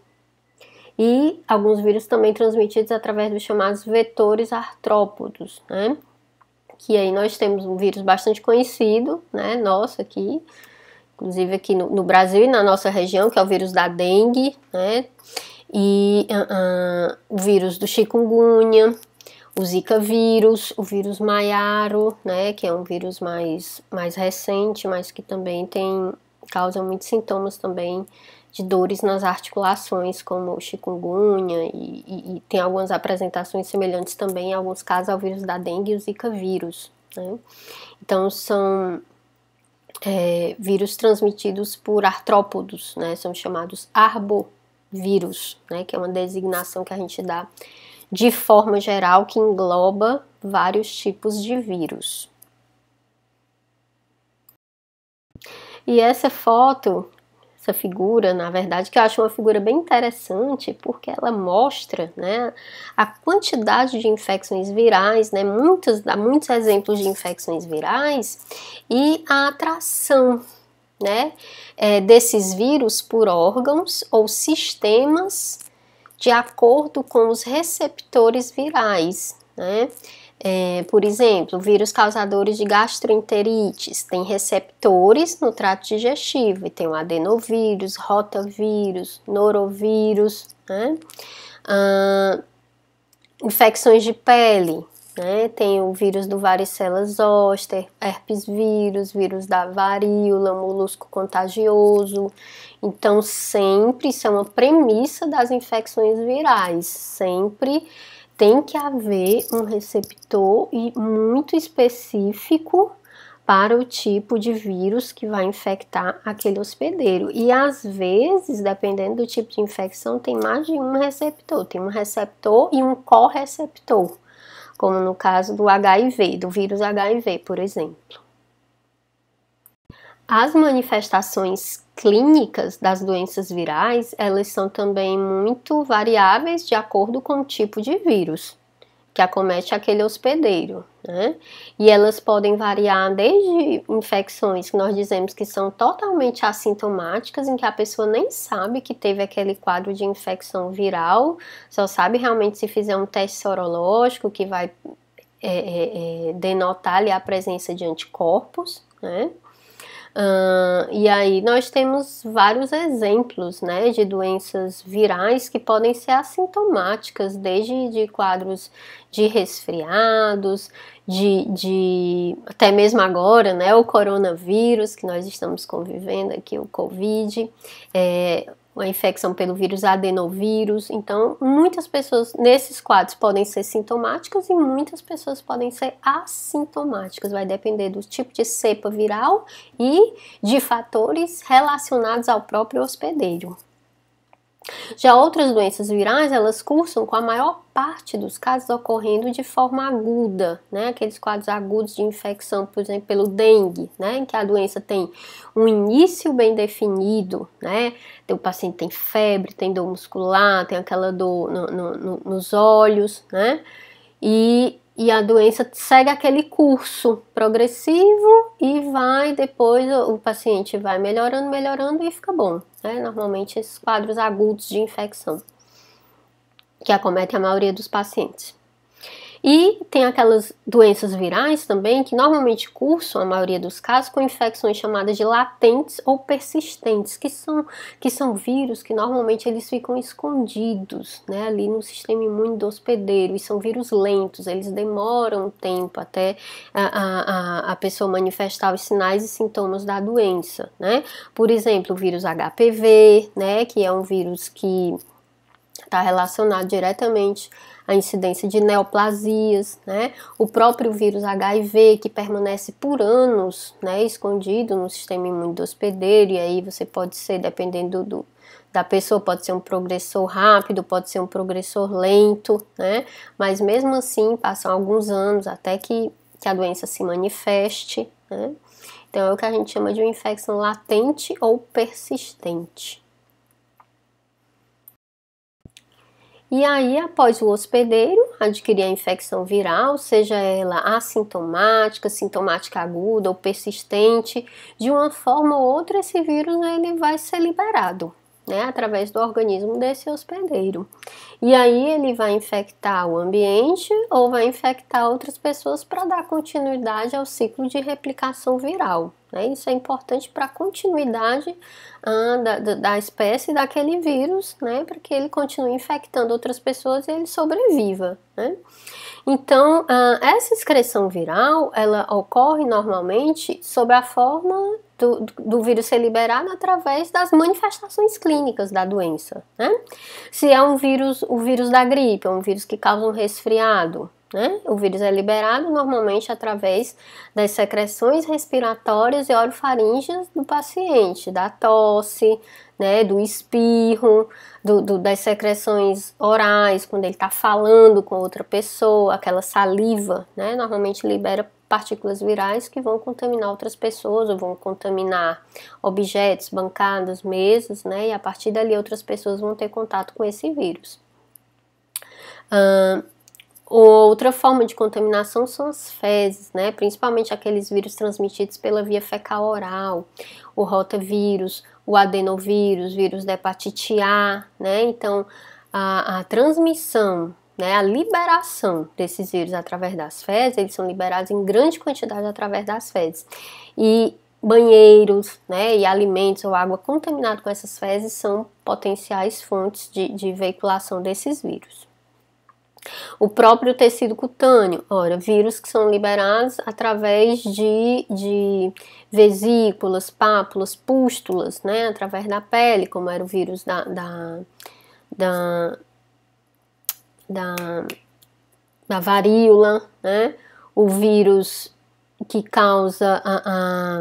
e alguns vírus também transmitidos através dos chamados vetores artrópodos, né? que aí nós temos um vírus bastante conhecido, né, nosso aqui, inclusive aqui no, no Brasil e na nossa região, que é o vírus da dengue, né, e uh, uh, o vírus do chikungunya, o Zika vírus, o vírus Maiaro, né, que é um vírus mais, mais recente, mas que também tem causa muitos sintomas também de dores nas articulações, como chikungunya, e, e, e, tem algumas apresentações semelhantes também, em alguns casos, ao vírus da dengue e o zika vírus. Né? Então, são é, vírus transmitidos por artrópodos, né? são chamados arbovírus, né? que é uma designação que a gente dá de forma geral, que engloba vários tipos de vírus. E essa foto essa figura, na verdade, que eu acho uma figura bem interessante, porque ela mostra né, a quantidade de infecções virais, né, muitos, dá muitos exemplos de infecções virais, e a atração né, é, desses vírus por órgãos ou sistemas de acordo com os receptores virais. Né? É, por exemplo, vírus causadores de gastroenterites têm receptores no trato digestivo e tem o adenovírus, rotavírus, norovírus, né? ah, infecções de pele, né? Tem o vírus do varicela zoster, herpes vírus, vírus da varíola, molusco contagioso. Então, sempre, isso é uma premissa das infecções virais, sempre tem que haver um receptor e muito específico para o tipo de vírus que vai infectar aquele hospedeiro. E às vezes, dependendo do tipo de infecção, tem mais de um receptor, tem um receptor e um correceptor, como no caso do HIV, do vírus HIV, por exemplo. As manifestações clínicas das doenças virais, elas são também muito variáveis de acordo com o tipo de vírus que acomete aquele hospedeiro, né? E elas podem variar desde infecções que nós dizemos que são totalmente assintomáticas, em que a pessoa nem sabe que teve aquele quadro de infecção viral, só sabe realmente se fizer um teste sorológico que vai é, é, é, denotar ali a presença de anticorpos, né? Uh, e aí nós temos vários exemplos né, de doenças virais que podem ser assintomáticas, desde de quadros de resfriados, de, de até mesmo agora, né, o coronavírus que nós estamos convivendo aqui, o Covid. É, uma infecção pelo vírus adenovírus. Então, muitas pessoas nesses quadros podem ser sintomáticas e muitas pessoas podem ser assintomáticas. Vai depender do tipo de cepa viral e de fatores relacionados ao próprio hospedeiro. Já outras doenças virais, elas cursam com a maior parte dos casos ocorrendo de forma aguda, né? Aqueles quadros agudos de infecção, por exemplo, pelo dengue, né? Em que a doença tem um início bem definido, né? Então, o paciente tem febre, tem dor muscular, tem aquela dor no, no, no, nos olhos, né? E, e a doença segue aquele curso progressivo e vai depois o paciente vai melhorando, melhorando e fica bom, né? Normalmente esses quadros agudos de infecção que acometem a maioria dos pacientes. E tem aquelas doenças virais também que normalmente cursam, a maioria dos casos, com infecções chamadas de latentes ou persistentes, que são, que são vírus que normalmente eles ficam escondidos né, ali no sistema imune do hospedeiro, e são vírus lentos, eles demoram um tempo até a, a, a pessoa manifestar os sinais e sintomas da doença. Né? Por exemplo, o vírus HPV, né, que é um vírus que está relacionado diretamente a incidência de neoplasias, né? O próprio vírus HIV que permanece por anos, né, escondido no sistema imune do hospedeiro e aí você pode ser dependendo do, da pessoa pode ser um progressor rápido, pode ser um progressor lento, né? Mas mesmo assim passam alguns anos até que, que a doença se manifeste, né? Então é o que a gente chama de uma infecção latente ou persistente. E aí, após o hospedeiro adquirir a infecção viral, seja ela assintomática, sintomática aguda ou persistente, de uma forma ou outra esse vírus ele vai ser liberado né, através do organismo desse hospedeiro. E aí ele vai infectar o ambiente ou vai infectar outras pessoas para dar continuidade ao ciclo de replicação viral. Né? Isso é importante para a continuidade ah, da, da, espécie daquele vírus, né, para que ele continue infectando outras pessoas e ele sobreviva. Né? Então, ah, essa excreção viral, ela ocorre normalmente sob a forma do, do, vírus ser liberado através das manifestações clínicas da doença. Né? Se é um vírus, o vírus da gripe, é um vírus que causa um resfriado, né? O vírus é liberado normalmente através das secreções respiratórias e orofaríngeas do paciente, da tosse, né, do espirro, do, do, das secreções orais, quando ele está falando com outra pessoa, aquela saliva, né, normalmente libera partículas virais que vão contaminar outras pessoas, ou vão contaminar objetos, bancadas, mesas, né, e a partir dali outras pessoas vão ter contato com esse vírus. Uh, Outra forma de contaminação são as fezes, né? Principalmente aqueles vírus transmitidos pela via fecal oral, o rotavírus, o adenovírus, vírus da hepatite A, né? Então, a, a transmissão né, a liberação desses vírus através das fezes, eles são liberados em grande quantidade através das fezes. E banheiros né, e alimentos ou água contaminada com essas fezes são potenciais fontes de, de veiculação desses vírus. O próprio tecido cutâneo, ora, vírus que são liberados através de, de vesículas, pápulas, pústulas, né? Através da pele, como era o vírus da, da, da, da, da varíola, né? O vírus que causa a,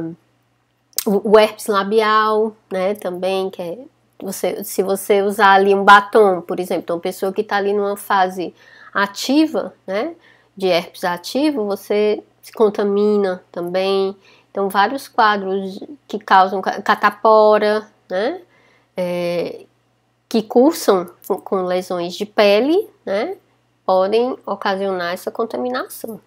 a, o herpes labial, né? Também, que é você, se você usar ali um batom, por exemplo, então, uma pessoa que está ali numa fase ativa, né? De herpes ativo, você se contamina também. Então, vários quadros que causam catapora, né? É, que cursam com lesões de pele, né? Podem ocasionar essa contaminação.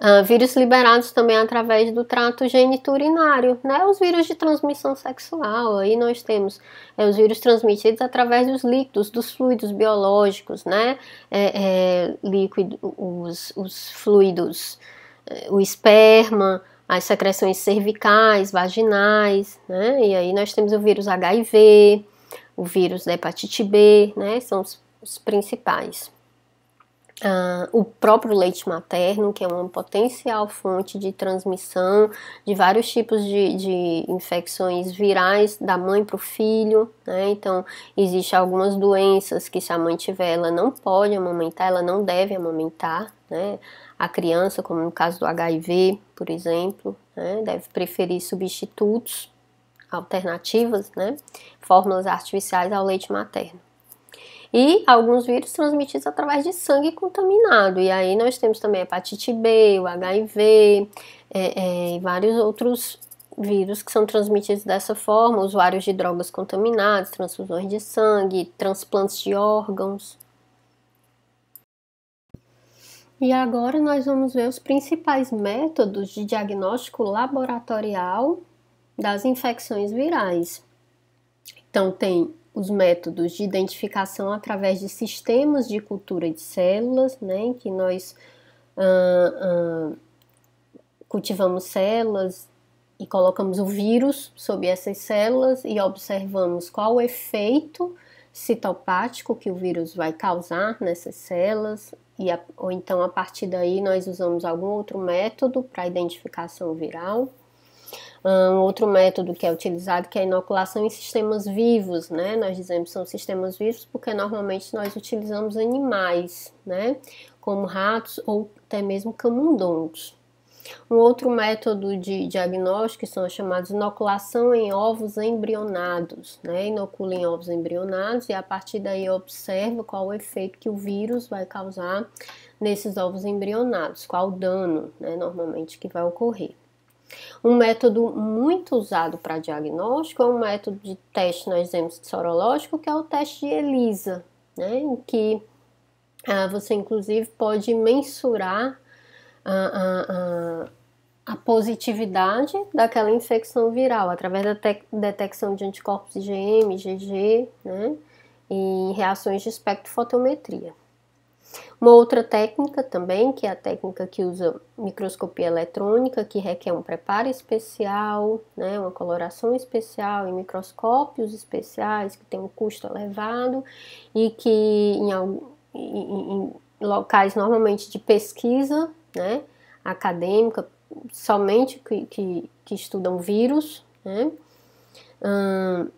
Uh, vírus liberados também através do trato geniturinário, né? Os vírus de transmissão sexual, aí nós temos é, os vírus transmitidos através dos líquidos, dos fluidos biológicos, né? É, é, líquido, os, os fluidos, é, o esperma, as secreções cervicais, vaginais, né? E aí nós temos o vírus HIV, o vírus da hepatite B, né? São os, os principais. Uh, o próprio leite materno, que é uma potencial fonte de transmissão de vários tipos de, de infecções virais da mãe para o filho, né? Então, existem algumas doenças que, se a mãe tiver, ela não pode amamentar, ela não deve amamentar, né? A criança, como no caso do HIV, por exemplo, né? deve preferir substitutos, alternativas, né? Fórmulas artificiais ao leite materno. E alguns vírus transmitidos através de sangue contaminado. E aí nós temos também a hepatite B, o HIV é, é, e vários outros vírus que são transmitidos dessa forma, usuários de drogas contaminadas, transfusões de sangue, transplantes de órgãos. E agora nós vamos ver os principais métodos de diagnóstico laboratorial das infecções virais. Então tem os métodos de identificação através de sistemas de cultura de células, né, que nós ah, ah, cultivamos células e colocamos o vírus sobre essas células e observamos qual o efeito citopático que o vírus vai causar nessas células, e a, ou então a partir daí nós usamos algum outro método para identificação viral. Um outro método que é utilizado que é a inoculação em sistemas vivos, né? Nós dizemos são sistemas vivos porque normalmente nós utilizamos animais, né? Como ratos ou até mesmo camundongos. Um outro método de diagnóstico são as chamadas inoculação em ovos embrionados, né? Inocula em ovos embrionados e a partir daí observa qual o efeito que o vírus vai causar nesses ovos embrionados, qual o dano, né, normalmente que vai ocorrer. Um método muito usado para diagnóstico é um método de teste, nós dizemos, sorológico, que é o teste de ELISA, né? em que ah, você, inclusive, pode mensurar a, ah, a, ah, a, positividade daquela infecção viral através da detecção de anticorpos IgM, IgG, né? E reações de espectrofotometria. Uma outra técnica também, que é a técnica que usa microscopia eletrônica, que requer um preparo especial, né, uma coloração especial e microscópios especiais, que tem um custo elevado e que em, em, em locais normalmente de pesquisa né, acadêmica, somente que, que, que estudam vírus, né, hum,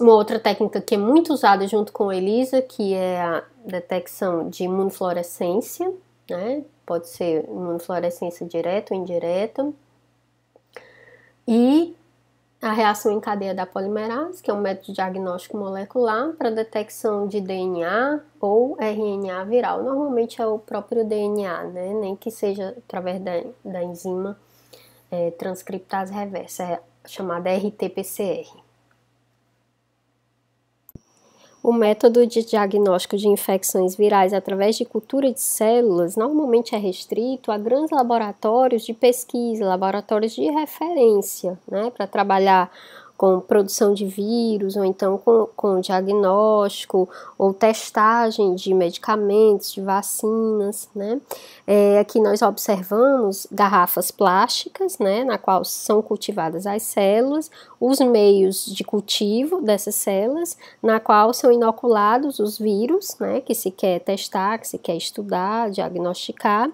uma outra técnica que é muito usada junto com a ELISA, que é a detecção de imunofluorescência, né? Pode ser imunofluorescência direta ou indireta. E a reação em cadeia da polimerase, que é um método diagnóstico molecular para detecção de DNA ou RNA viral. Normalmente é o próprio DNA, né? Nem que seja através da, da enzima é, transcriptase reversa, é chamada RT-PCR. O método de diagnóstico de infecções virais através de cultura de células normalmente é restrito a grandes laboratórios de pesquisa, laboratórios de referência, né, para trabalhar com produção de vírus, ou então com, com diagnóstico ou testagem de medicamentos, de vacinas, né? É, aqui nós observamos garrafas plásticas, né, na qual são cultivadas as células, os meios de cultivo dessas células, na qual são inoculados os vírus, né, que se quer testar, que se quer estudar, diagnosticar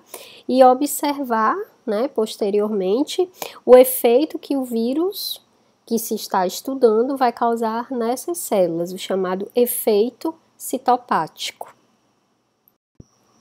e observar, né, posteriormente, o efeito que o vírus que se está estudando vai causar nessas células, o chamado efeito citopático.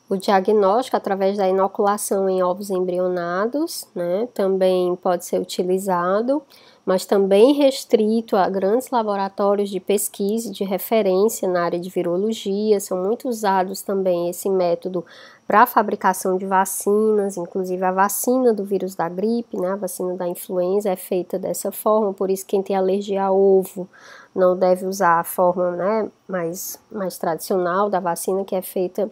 O diagnóstico através da inoculação em ovos embrionados né, também pode ser utilizado mas também restrito a grandes laboratórios de pesquisa e de referência na área de virologia. São muito usados também esse método para a fabricação de vacinas, inclusive a vacina do vírus da gripe, né, a vacina da influenza é feita dessa forma, por isso quem tem alergia a ovo não deve usar a forma né, mais, mais tradicional da vacina que é feita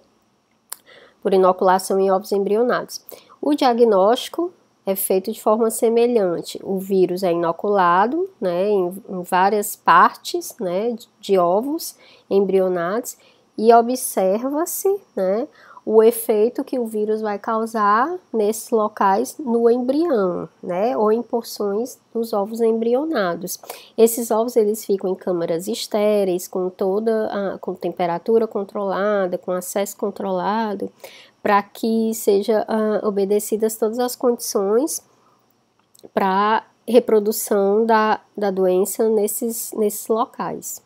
por inoculação em ovos embrionados. O diagnóstico é feito de forma semelhante. O vírus é inoculado né, em, em várias partes né, de, de ovos embrionados e observa-se né, o efeito que o vírus vai causar nesses locais no embrião, né, ou em porções dos ovos embrionados. Esses ovos eles ficam em câmaras estéreis, com toda a, com temperatura controlada, com acesso controlado, para que seja uh, obedecidas todas as condições para reprodução da, da doença nesses, nesses locais.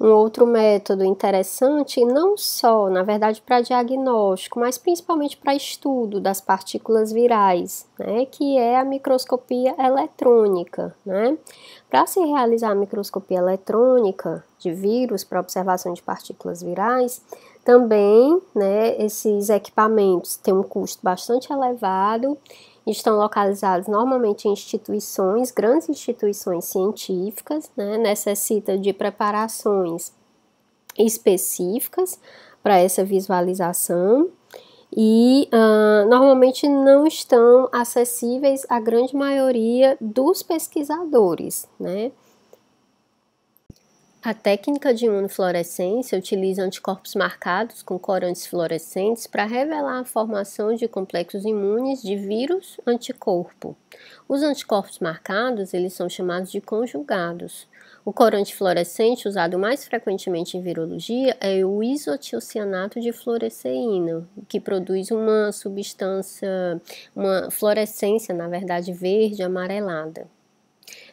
Um outro método interessante, não só, na verdade, para diagnóstico, mas principalmente para estudo das partículas virais, né, que é a microscopia eletrônica. Né? Para se realizar a microscopia eletrônica de vírus para observação de partículas virais, também, né, esses equipamentos têm um custo bastante elevado, estão localizados normalmente em instituições, grandes instituições científicas, né, necessita de preparações específicas para essa visualização e uh, normalmente não estão acessíveis à grande maioria dos pesquisadores, né? A técnica de imunofluorescência utiliza anticorpos marcados com corantes fluorescentes para revelar a formação de complexos imunes de vírus anticorpo. Os anticorpos marcados, eles são chamados de conjugados. O corante fluorescente usado mais frequentemente em virologia é o isotiocianato de fluoresceína, que produz uma substância, uma fluorescência, na verdade, verde amarelada.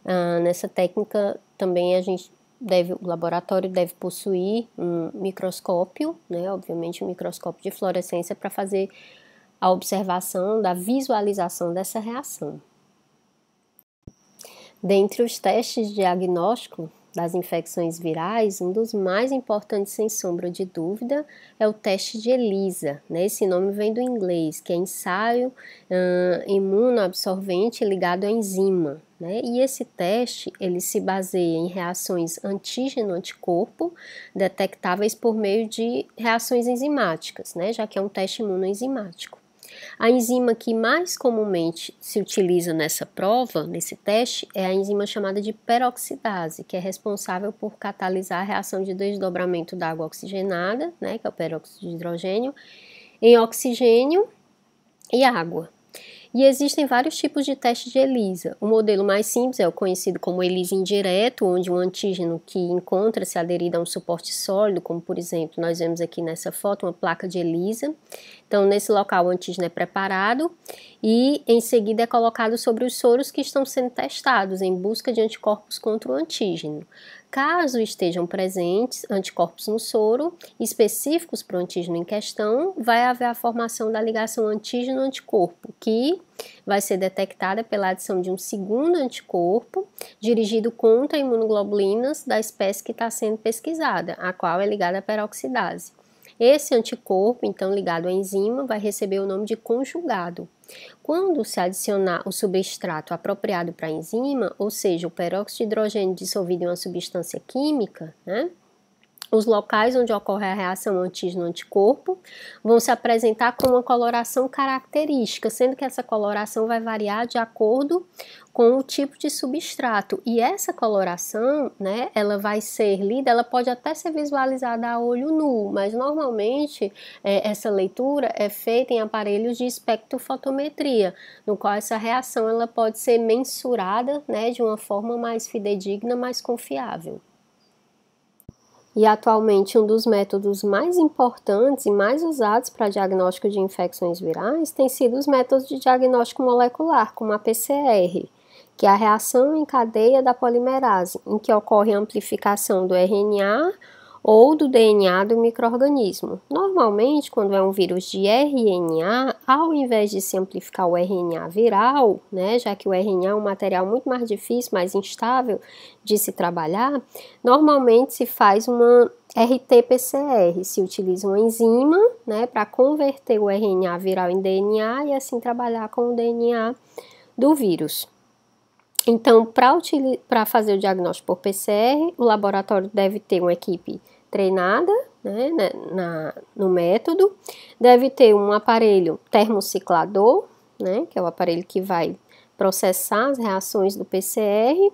Ah, nessa técnica também a gente deve, o laboratório deve possuir um microscópio, né, obviamente um microscópio de fluorescência para fazer a observação da visualização dessa reação. Dentre os testes de diagnóstico das infecções virais, um dos mais importantes, sem sombra de dúvida, é o teste de ELISA. Né? Esse nome vem do inglês, que é ensaio uh, imunoabsorvente ligado a enzima. Né? E esse teste ele se baseia em reações antígeno-anticorpo detectáveis por meio de reações enzimáticas, né? já que é um teste imunoenzimático. A enzima que mais comumente se utiliza nessa prova, nesse teste, é a enzima chamada de peroxidase, que é responsável por catalisar a reação de desdobramento da água oxigenada, né, que é o peróxido de hidrogênio, em oxigênio e água. E existem vários tipos de teste de ELISA. O modelo mais simples é o conhecido como ELISA indireto, onde um antígeno que encontra-se aderido a um suporte sólido, como por exemplo, nós vemos aqui nessa foto uma placa de ELISA. Então, nesse local o antígeno é preparado e em seguida é colocado sobre os soros que estão sendo testados em busca de anticorpos contra o antígeno. Caso estejam presentes anticorpos no soro, específicos para o antígeno em questão, vai haver a formação da ligação antígeno-anticorpo, que vai ser detectada pela adição de um segundo anticorpo dirigido contra imunoglobulinas da espécie que está sendo pesquisada, a qual é ligada à peroxidase. Esse anticorpo, então ligado à enzima, vai receber o nome de conjugado. Quando se adicionar o substrato apropriado para a enzima, ou seja, o peróxido de hidrogênio dissolvido em uma substância química, né, os locais onde ocorre a reação antígeno-anticorpo vão se apresentar com uma coloração característica, sendo que essa coloração vai variar de acordo com o tipo de substrato. E essa coloração, né, ela vai ser lida, ela pode até ser visualizada a olho nu, mas normalmente é, essa leitura é feita em aparelhos de espectrofotometria, no qual essa reação ela pode ser mensurada, né, de uma forma mais fidedigna, mais confiável e atualmente um dos métodos mais importantes e mais usados para diagnóstico de infecções virais tem sido os métodos de diagnóstico molecular, como a PCR, que é a reação em cadeia da polimerase, em que ocorre a amplificação do RNA ou do DNA do microorganismo. Normalmente, quando é um vírus de RNA, ao invés de se amplificar o RNA viral, né, já que o RNA é um material muito mais difícil, mais instável de se trabalhar, normalmente se faz uma RT-PCR, se utiliza uma enzima né, para converter o RNA viral em DNA e assim trabalhar com o DNA do vírus. Então, para fazer o diagnóstico por PCR, o laboratório deve ter uma equipe treinada né, né, na, no método, deve ter um aparelho termociclador, né, que é o aparelho que vai processar as reações do PCR,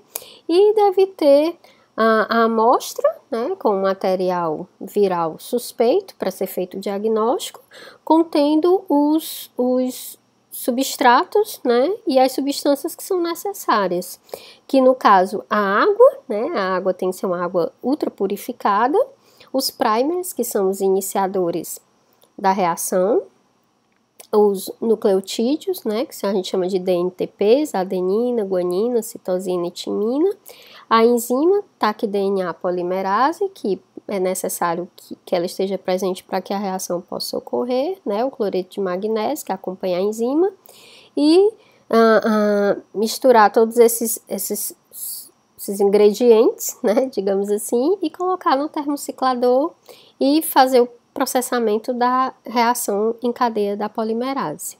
e deve ter a, a amostra né, com material viral suspeito para ser feito o diagnóstico, contendo os, os substratos, né, e as substâncias que são necessárias, que no caso a água, né, a água tem que ser uma água ultra purificada, os primers, que são os iniciadores da reação, os nucleotídeos, né, que a gente chama de DNTPs, adenina, guanina, citosina e timina, a enzima DNA polimerase, que é necessário que, que ela esteja presente para que a reação possa ocorrer, né? O cloreto de magnésio que é acompanha a enzima e uh, uh, misturar todos esses, esses, esses ingredientes, né? Digamos assim, e colocar no termociclador e fazer o processamento da reação em cadeia da polimerase.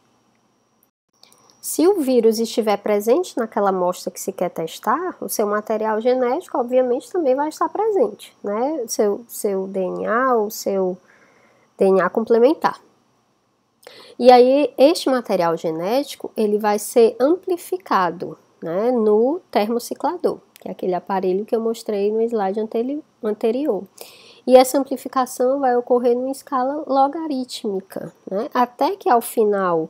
Se o vírus estiver presente naquela amostra que se quer testar, o seu material genético, obviamente, também vai estar presente, né? seu, seu DNA, o seu DNA complementar. E aí, este material genético, ele vai ser amplificado né, no termociclador, que é aquele aparelho que eu mostrei no slide anterior. E essa amplificação vai ocorrer numa escala logarítmica, né, até que ao final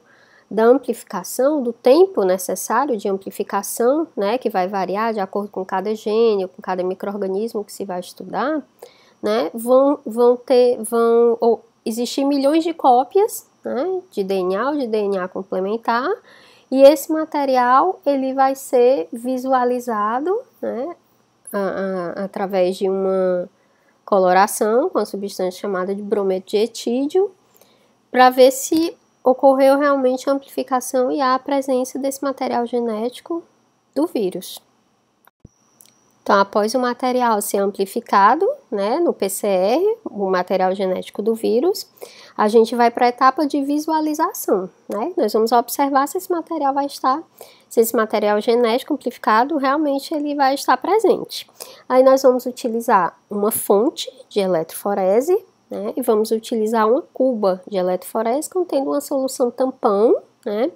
da amplificação, do tempo necessário de amplificação, né, que vai variar de acordo com cada gene, com cada microorganismo que se vai estudar, né, vão, vão ter, vão ou, existir milhões de cópias né, de DNA ou de DNA complementar, e esse material ele vai ser visualizado né, a, a, através de uma coloração com a substância chamada de brometo de etídeo, para ver se ocorreu realmente a amplificação e a presença desse material genético do vírus. Então, após o material ser amplificado, né, no PCR, o material genético do vírus, a gente vai para a etapa de visualização, né? Nós vamos observar se esse material vai estar, se esse material genético amplificado realmente ele vai estar presente. Aí nós vamos utilizar uma fonte de eletroforese né? E vamos utilizar uma cuba de eletroforese contendo uma solução tampão né?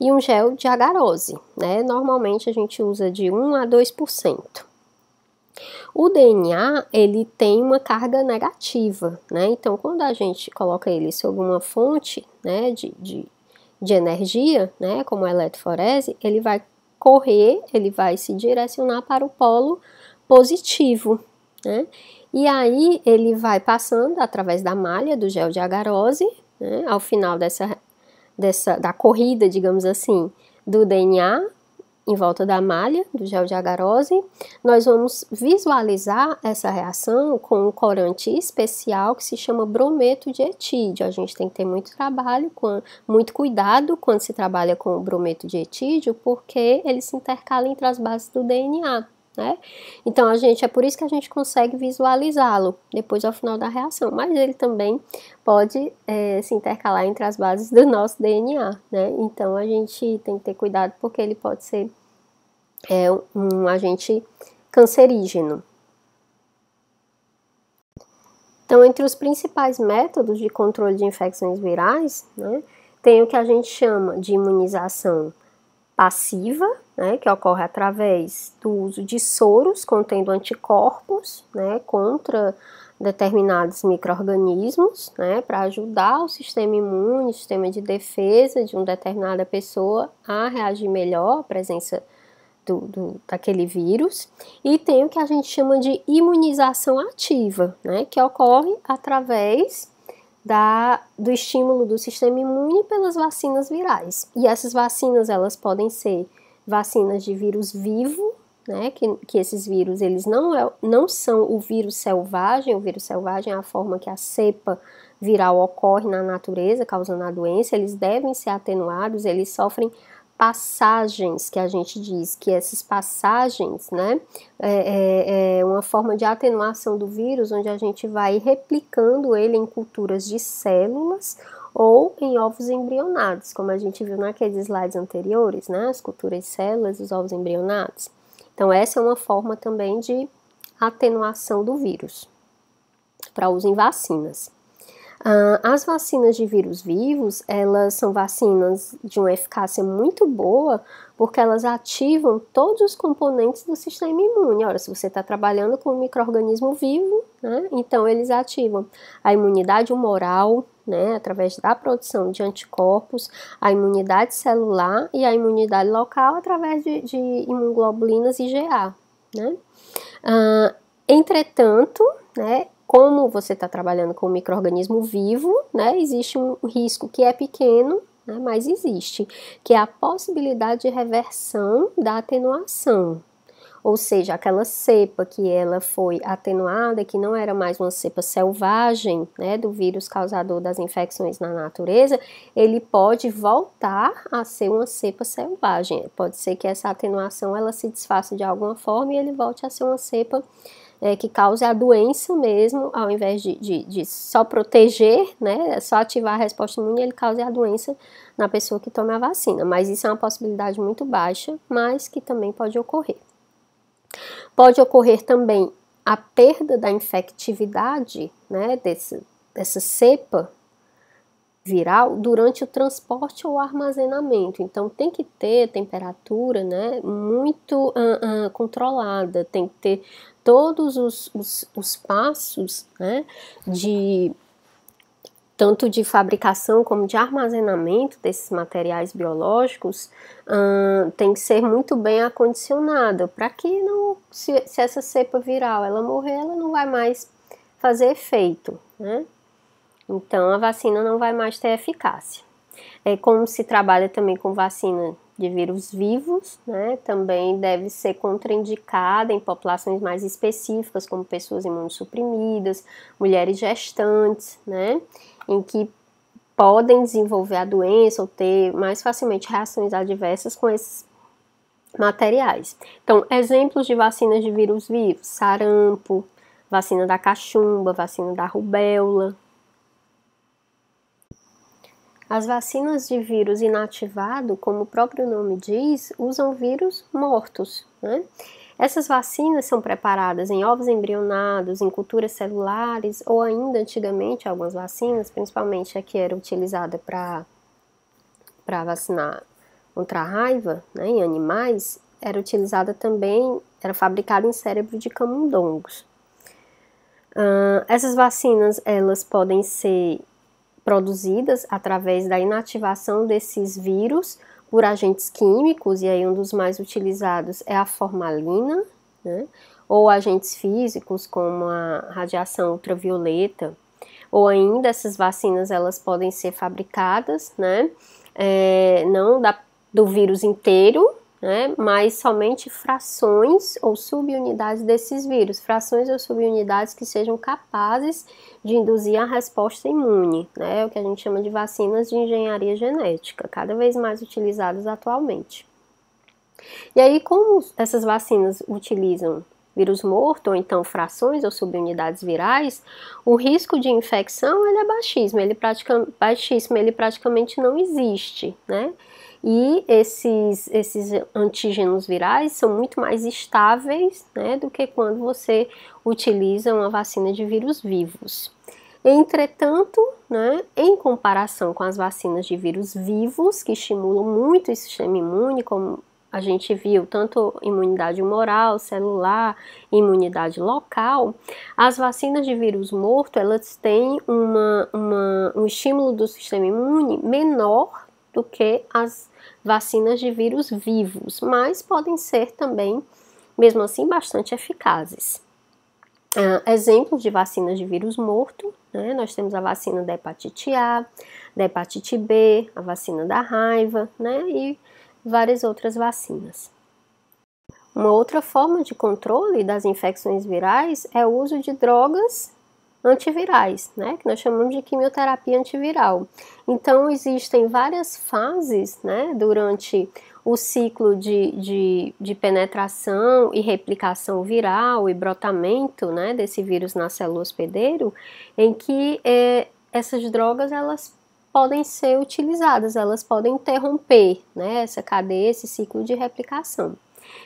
e um gel de agarose. Né? Normalmente a gente usa de 1 a 2%. O DNA ele tem uma carga negativa, né? Então, quando a gente coloca ele sobre uma fonte né, de, de, de energia, né, como a eletroforese, ele vai correr, ele vai se direcionar para o polo positivo, né? E aí ele vai passando através da malha do gel de agarose, né, ao final dessa, dessa da corrida, digamos assim, do DNA em volta da malha do gel de agarose, nós vamos visualizar essa reação com um corante especial que se chama brometo de etídio. A gente tem que ter muito trabalho, com, muito cuidado quando se trabalha com o brometo de etídio, porque ele se intercala entre as bases do DNA né? Então a gente é por isso que a gente consegue visualizá-lo depois ao final da reação, mas ele também pode é, se intercalar entre as bases do nosso DNA, né? Então a gente tem que ter cuidado porque ele pode ser é, um agente cancerígeno. Então entre os principais métodos de controle de infecções virais, né, tem o que a gente chama de imunização passiva, né, que ocorre através do uso de soros contendo anticorpos né, contra determinados micro-organismos, né, para ajudar o sistema imune, o sistema de defesa de uma determinada pessoa a reagir melhor à presença do, do, daquele vírus. E tem o que a gente chama de imunização ativa, né, que ocorre através da, do estímulo do sistema imune pelas vacinas virais. E essas vacinas, elas podem ser vacinas de vírus vivo, né, que, que esses vírus, eles não, é, não são o vírus selvagem, o vírus selvagem é a forma que a cepa viral ocorre na natureza, causando a doença, eles devem ser atenuados, eles sofrem passagens que a gente diz que essas passagens, né, é, é, é, uma forma de atenuação do vírus, onde a gente vai replicando ele em culturas de células ou em ovos embrionados, como a gente viu naqueles slides anteriores, né, as culturas de células, os ovos embrionados. Então essa é uma forma também de atenuação do vírus para uso em vacinas. Ah, as vacinas de vírus vivos, elas são vacinas de uma eficácia muito boa, porque elas ativam todos os componentes do sistema imune. Ora, se você está trabalhando com um microorganismo vivo, né, então eles ativam a imunidade humoral, né, através da produção de anticorpos, a imunidade celular e a imunidade local através de, de IgA, né. Uh, entretanto, né, como você está trabalhando com um microorganismo vivo, né, existe um risco que é pequeno, né, mas existe, que é a possibilidade de reversão da atenuação. Ou seja, aquela cepa que ela foi atenuada, que não era mais uma cepa selvagem, né, do vírus causador das infecções na natureza, ele pode voltar a ser uma cepa selvagem. Pode ser que essa atenuação ela se desfaça de alguma forma e ele volte a ser uma cepa selvagem é, que cause a doença mesmo, ao invés de, de, de, só proteger, né, é só ativar a resposta imune, ele cause a doença na pessoa que toma a vacina. Mas isso é uma possibilidade muito baixa, mas que também pode ocorrer. Pode ocorrer também a perda da infectividade né, desse, dessa cepa viral durante o transporte ou armazenamento. Então tem que ter temperatura né, muito uh, uh, controlada, tem que ter todos os, os, os passos né, de tanto de fabricação como de armazenamento desses materiais biológicos hum, tem que ser muito bem acondicionada para que não se, se, essa cepa viral ela morrer ela não vai mais fazer efeito né? então a vacina não vai mais ter eficácia é como se trabalha também com vacina de vírus vivos, né, também deve ser contraindicada em populações mais específicas, como pessoas imunossuprimidas, mulheres gestantes, né, em que podem desenvolver a doença ou ter mais facilmente reações adversas com esses materiais. Então, exemplos de vacinas de vírus vivos: sarampo, vacina da cachumba, vacina da rubéola, as vacinas de vírus inativado, como o próprio nome diz, usam vírus mortos. Né? Essas vacinas são preparadas em ovos embrionados, em culturas celulares, ou ainda antigamente algumas vacinas, principalmente a que era utilizada para vacinar contra a raiva né, em animais, era utilizada também, era fabricada em cérebro de camundongos. Uh, essas vacinas, elas podem ser produzidas através da inativação desses vírus por agentes químicos, e aí um dos mais utilizados é a formalina, né? ou agentes físicos como a radiação ultravioleta, ou ainda essas vacinas elas podem ser fabricadas, né? É, não da, do vírus inteiro, né? mas somente frações ou subunidades desses vírus, frações ou subunidades que sejam capazes de induzir a resposta imune, né? o que a gente chama de vacinas de engenharia genética, cada vez mais utilizadas atualmente. E aí, como essas vacinas utilizam vírus morto, ou então frações ou subunidades virais, o risco de infecção ele é baixíssimo, ele, pratica, baixíssimo, ele praticamente não existe, né? E esses, esses antígenos virais são muito mais estáveis né, do que quando você utiliza uma vacina de vírus vivos. Entretanto, né, em comparação com as vacinas de vírus vivos, que estimulam muito o sistema imune, como a gente viu, tanto imunidade humoral, celular, imunidade local, as vacinas de vírus morto, elas têm uma, uma, um estímulo do sistema imune menor do que as vacinas de vírus vivos, mas podem ser também, mesmo assim, bastante eficazes. Uh, exemplos de vacinas de vírus morto, né? nós temos a vacina da hepatite A, da hepatite B, a vacina da raiva, né? e várias outras vacinas. Uma outra forma de controle das infecções virais é o uso de drogas antivirais, né, que nós chamamos de quimioterapia antiviral. Então, existem várias fases né, durante o ciclo de, de, de, penetração e replicação viral e brotamento né, desse vírus na célula hospedeiro, em que é, essas drogas elas podem ser utilizadas, elas podem interromper né, essa cadeia, esse ciclo de replicação.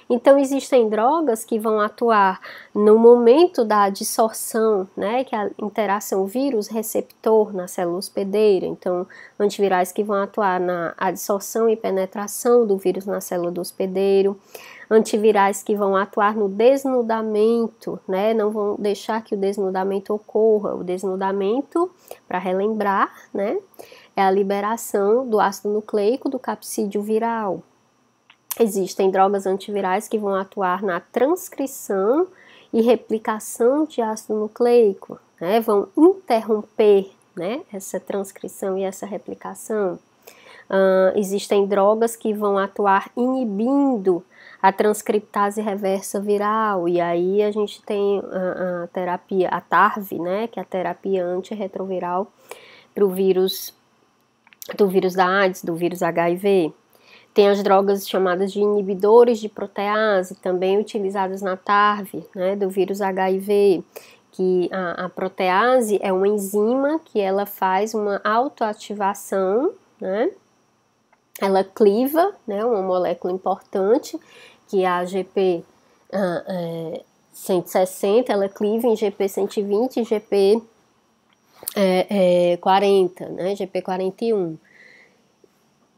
Então, existem drogas que vão atuar no momento da dissorção, né, que é a interação vírus-receptor na célula hospedeira. Então, antivirais que vão atuar na adsorção e penetração do vírus na célula do hospedeiro. Antivirais que vão atuar no desnudamento, né, não vão deixar que o desnudamento ocorra. O desnudamento, para relembrar, né, é a liberação do ácido nucleico do capsídeo viral. Existem drogas antivirais que vão atuar na transcrição e replicação de ácido nucleico, né? vão interromper né? essa transcrição e essa replicação. Uh, existem drogas que vão atuar inibindo a transcriptase reversa viral, e aí a gente tem a, a terapia, a TARV, né, que é a terapia antirretroviral para o vírus, do vírus da AIDS, do vírus HIV. Tem as drogas chamadas de inibidores de protease, também utilizadas na TARV, né, do vírus HIV, que a, a protease é uma enzima que ela faz uma autoativação, né, ela cliva, né, uma molécula importante, que é a GP ah, é, 160, ela cliva em GP 120 e GP é, é, 40, né, GP 41.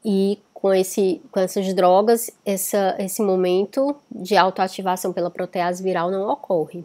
E com, esse, com essas drogas, essa, esse momento de autoativação pela protease viral não ocorre.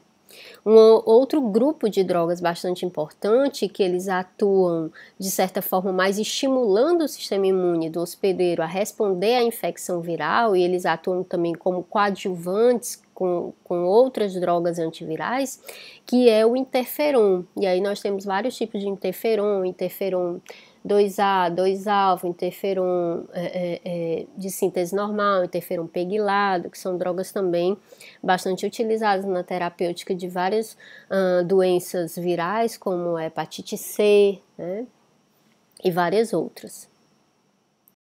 Um outro grupo de drogas bastante importante, que eles atuam de certa forma mais estimulando o sistema imune do hospedeiro a responder à infecção viral, e eles atuam também como coadjuvantes com, com outras drogas antivirais, que é o interferon. E aí nós temos vários tipos de interferon, interferon 2A, 2-alfa, interferon é, é, é, de síntese normal, interferon pegilado, que são drogas também bastante utilizadas na terapêutica de várias doenças virais, como hepatite C né, e várias outras.